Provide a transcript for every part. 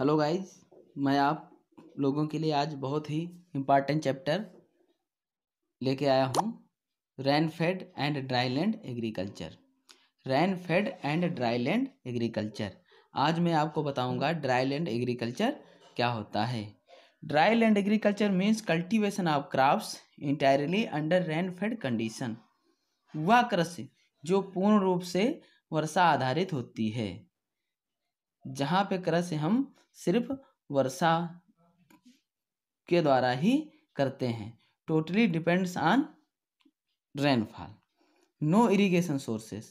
hello guys मैं आप लोगों के लिए आज बहुत ही इम्पॉर्टेंट चैप्टर लेके आया हूँ rain fed and dry land agriculture rain fed and dry land agriculture आज मैं आपको बताऊंगा ड्राई लैंड एग्रीकल्चर क्या होता है dry land agriculture means cultivation of crops entirely under rain fed condition वह कृषि जो पूर्ण रूप से वर्षा आधारित होती है जहाँ पे कृषि हम सिर्फ वर्षा के द्वारा ही करते हैं totally depends on rainfall no irrigation sources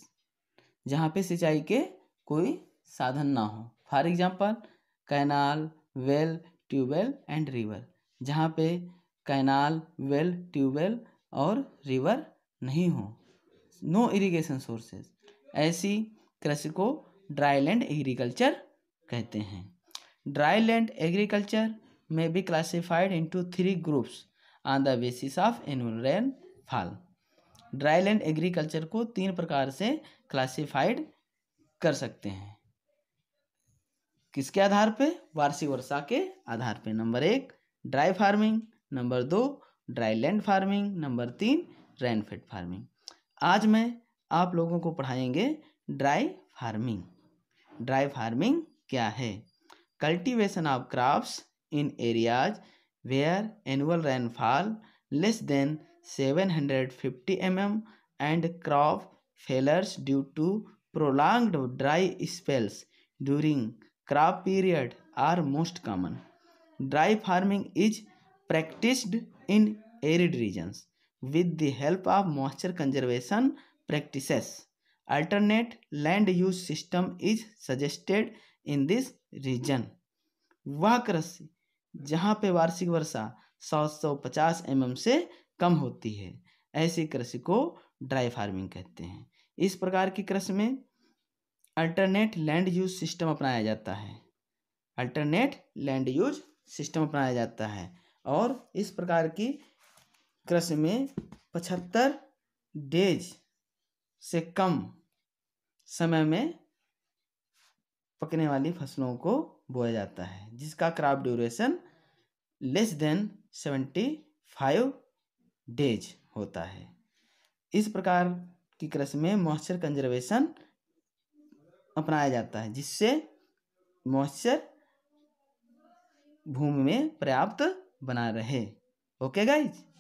जहाँ पे सिंचाई के कोई साधन ना हो for example canal well tubewell and river जहाँ पे कैनाल वेल ट्यूबवेल और रिवर नहीं हो नो इरीगेशन सोर्सेज ऐसी कृषि को ड्राई लैंड एग्रीकल्चर कहते हैं ड्राई लैंड एग्रीकल्चर में be classified into three groups on the basis of annual rainfall dry land agriculture को तीन प्रकार से क्लासिफाइड कर सकते हैं किसके आधार पे वार्षिक वर्षा के आधार पे नंबर एक ड्राई फार्मिंग नंबर दो ड्राई लैंड फार्मिंग नंबर तीन रेनफेड फार्मिंग आज मैं आप लोगों को पढ़ाएंगे ड्राई फार्मिंग ड्राई फार्मिंग क्या है cultivation of crops in areas where annual rainfall less than 750 M and crop failures due to prolonged dry spells during crop period are most common dry farming is practised in arid regions with the help of moisture conservation practices alternate land use system is suggested in this region वह कृषि जहाँ पे वार्षिक वर्षा 750 M mm से कम होती है ऐसी कृषि को ड्राई फार्मिंग कहते हैं इस प्रकार की कृषि में अल्टरनेट लैंड यूज सिस्टम अपनाया जाता है अल्टरनेट लैंड यूज सिस्टम अपनाया जाता है और इस प्रकार की कृषि में पचहत्तर डेज से कम समय में पकने वाली फसलों को बोया जाता है जिसका crop duration less than seventy five days होता है इस प्रकार की कृषि में मॉइस्चर कंजर्वेशन अपनाया जाता है जिससे मॉइस्चर भूमि में पर्याप्त बना रहे ओके गाइज